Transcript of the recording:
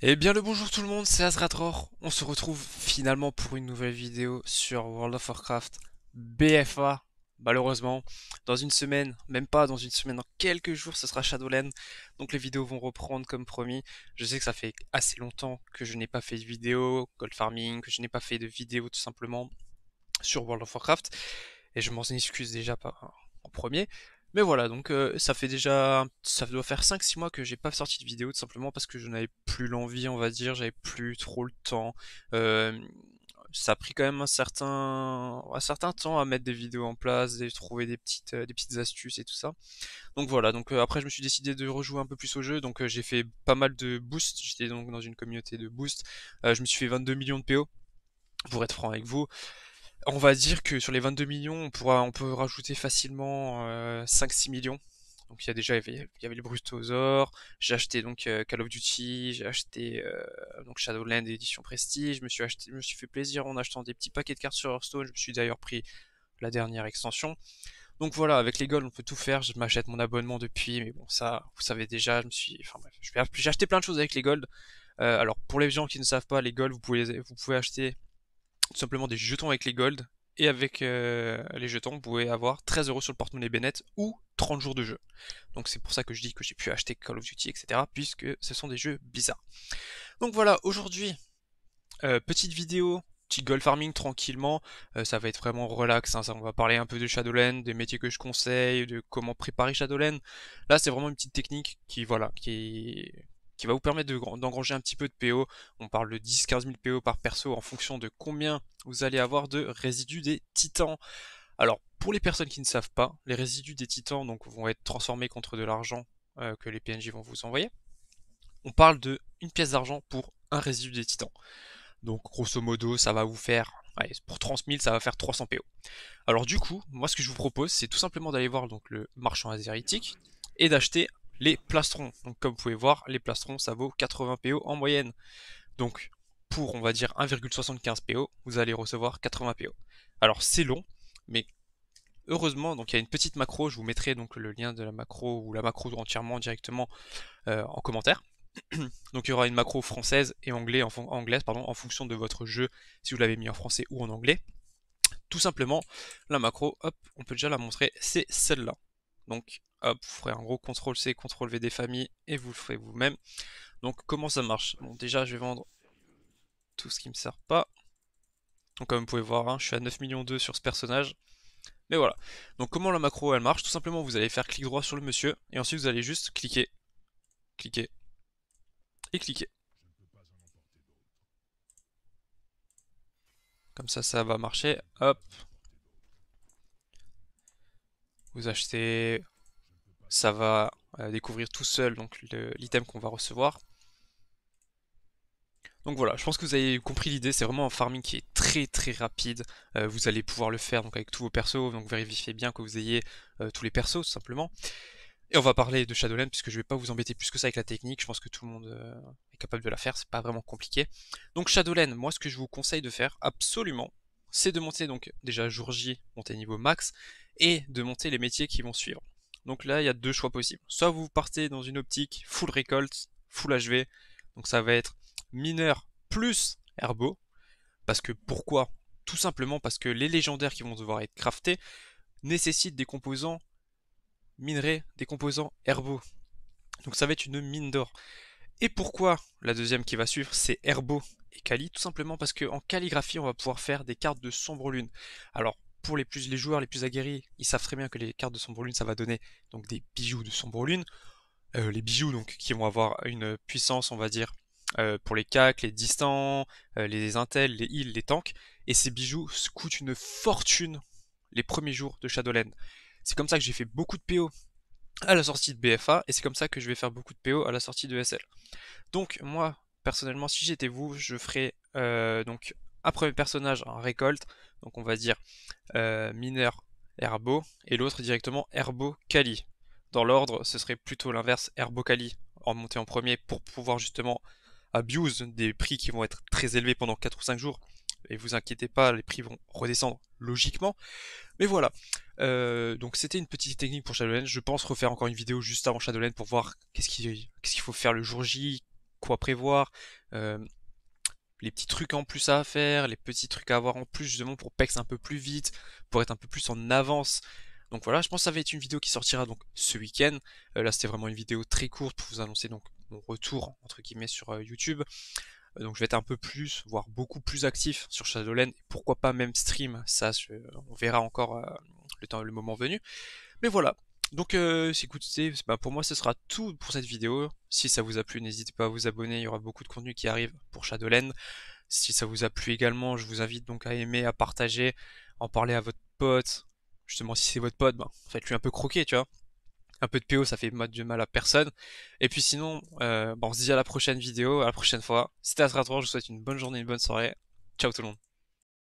Eh bien le bonjour tout le monde, c'est Azratror. On se retrouve finalement pour une nouvelle vidéo sur World of Warcraft BFA. Malheureusement, dans une semaine, même pas dans une semaine, dans quelques jours, ce sera Shadowland. Donc les vidéos vont reprendre comme promis. Je sais que ça fait assez longtemps que je n'ai pas fait de vidéo, gold farming, que je n'ai pas fait de vidéo tout simplement sur World of Warcraft. Et je m'en excuse déjà en premier. Mais voilà, donc euh, ça fait déjà, ça doit faire 5-6 mois que j'ai pas sorti de vidéo, tout simplement parce que je n'avais plus l'envie, on va dire, j'avais plus trop le temps. Euh, ça a pris quand même un certain, un certain temps à mettre des vidéos en place, à trouver des petites, euh, des petites astuces et tout ça. Donc voilà, donc après je me suis décidé de rejouer un peu plus au jeu, donc j'ai fait pas mal de boosts, j'étais donc dans une communauté de boosts, je me suis fait 22 millions de PO, pour être franc avec vous. On va dire que sur les 22 millions, on, pourra, on peut rajouter facilement 5-6 euh, millions. Donc il y a déjà il y avait, le j'ai acheté donc euh, Call of Duty, j'ai acheté euh, donc Shadowland édition Prestige, je me suis acheté, me suis fait plaisir en achetant des petits paquets de cartes sur Hearthstone, je me suis d'ailleurs pris la dernière extension. Donc voilà, avec les golds on peut tout faire, je m'achète mon abonnement depuis, mais bon ça vous savez déjà, je me suis, enfin bref, j'ai acheté plein de choses avec les gold. alors pour les gens qui ne savent pas, les golds vous pouvez vous pouvez acheter simplement des jetons avec les golds. Et avec euh, les jetons, vous pouvez avoir 13 euros sur le porte-monnaie Bennett ou 30 jours de jeu. Donc c'est pour ça que je dis que j'ai pu acheter Call of Duty, etc. Puisque ce sont des jeux bizarres. Donc voilà, aujourd'hui, euh, petite vidéo, petit gold farming tranquillement. Euh, ça va être vraiment relax. Hein. ça, on va parler un peu de Shadowlands des métiers que je conseille, de comment préparer Shadowlands Là, c'est vraiment une petite technique qui, voilà, qui qui va vous permettre d'engranger un petit peu de PO. On parle de 10-15 000 PO par perso en fonction de combien vous allez avoir de résidus des titans. Alors, pour les personnes qui ne savent pas, les résidus des titans donc, vont être transformés contre de l'argent euh, que les PNJ vont vous envoyer. On parle de une pièce d'argent pour un résidu des titans. Donc, grosso modo, ça va vous faire pour 30 000, ça va faire 300 PO. Alors du coup, moi ce que je vous propose, c'est tout simplement d'aller voir donc, le marchand azéritique et d'acheter les plastrons. Donc comme vous pouvez voir, les plastrons, ça vaut 80 PO en moyenne. Donc pour, on va dire, 1,75 PO, vous allez recevoir 80 PO. Alors c'est long, mais heureusement, donc il y a une petite macro, je vous mettrai donc le lien de la macro ou la macro entièrement directement euh, en commentaire. donc il y aura une macro française et anglais, en anglaise pardon, en fonction de votre jeu, si vous l'avez mis en français ou en anglais. Tout simplement, la macro, hop, on peut déjà la montrer, c'est celle-là. Donc hop, vous ferez un gros CTRL-C, CTRL-V des familles et vous le ferez vous-même. Donc comment ça marche Bon déjà je vais vendre tout ce qui me sert pas. Donc comme vous pouvez voir, hein, je suis à 9 millions 2 sur ce personnage. Mais voilà. Donc comment la macro elle marche Tout simplement vous allez faire clic droit sur le monsieur et ensuite vous allez juste cliquer, cliquer et cliquer. Comme ça, ça va marcher. Hop. Vous achetez ça va euh, découvrir tout seul donc l'item qu'on va recevoir. Donc voilà, je pense que vous avez compris l'idée, c'est vraiment un farming qui est très très rapide. Euh, vous allez pouvoir le faire donc avec tous vos persos, donc vérifiez bien que vous ayez euh, tous les persos tout simplement. Et on va parler de Shadowlands puisque je vais pas vous embêter plus que ça avec la technique, je pense que tout le monde est capable de la faire, c'est pas vraiment compliqué. Donc Shadowlands, moi ce que je vous conseille de faire absolument, c'est de monter donc déjà jour J, monter niveau max, et de monter les métiers qui vont suivre. Donc là, il y a deux choix possibles. Soit vous partez dans une optique full récolte, full HV, donc ça va être mineur plus herbo. Parce que pourquoi Tout simplement parce que les légendaires qui vont devoir être craftés nécessitent des composants minerais, des composants herbo. Donc ça va être une mine d'or. Et pourquoi la deuxième qui va suivre, c'est Herbo et cali Tout simplement parce qu'en calligraphie, on va pouvoir faire des cartes de sombre lune. Alors, les, plus, les joueurs les plus aguerris, ils savent très bien que les cartes de Sombre Lune, ça va donner donc des bijoux de Sombre Lune. Euh, les bijoux donc qui vont avoir une puissance, on va dire, euh, pour les cacs, les distants, euh, les intels, les îles les tanks. Et ces bijoux coûtent une fortune les premiers jours de Shadowland. C'est comme ça que j'ai fait beaucoup de PO à la sortie de BFA, et c'est comme ça que je vais faire beaucoup de PO à la sortie de SL. Donc moi, personnellement, si j'étais vous, je ferais donc un premier personnage en récolte, donc on va dire euh, mineur Herbo, et l'autre directement Herbo cali. Dans l'ordre, ce serait plutôt l'inverse, Herbo cali, en montée en premier pour pouvoir justement abuse des prix qui vont être très élevés pendant 4 ou 5 jours. Et vous inquiétez pas, les prix vont redescendre logiquement. Mais voilà. Euh, donc c'était une petite technique pour Shadowlands. Je pense refaire encore une vidéo juste avant Shadowlands pour voir qu'est-ce qu'il faut faire le jour J, quoi prévoir, euh, les petits trucs en plus à faire, les petits trucs à avoir en plus justement pour pex un peu plus vite, pour être un peu plus en avance. Donc voilà, je pense que ça va être une vidéo qui sortira donc ce week-end. Euh, là c'était vraiment une vidéo très courte pour vous annoncer donc mon retour entre guillemets sur euh, YouTube. Euh, donc je vais être un peu plus, voire beaucoup plus actif sur Shadowland. pourquoi pas même stream, ça on verra encore le temps, le moment venu. Mais voilà, donc euh, écoutez, bah, pour moi ce sera tout pour cette vidéo. Si ça vous a plu, n'hésitez pas à vous abonner, il y aura beaucoup de contenu qui arrive pour Shadowland. Si ça vous a plu également, je vous invite donc à aimer, à partager, en parler à votre pote. Justement, si c'est votre pote, bah, faites-lui un peu croquer, tu vois. Un peu de PO, ça fait de mal à personne. Et puis sinon, euh, bah, on se dit à la prochaine vidéo, à la prochaine fois. C'était Atra3, je vous souhaite une bonne journée, une bonne soirée. Ciao tout le monde.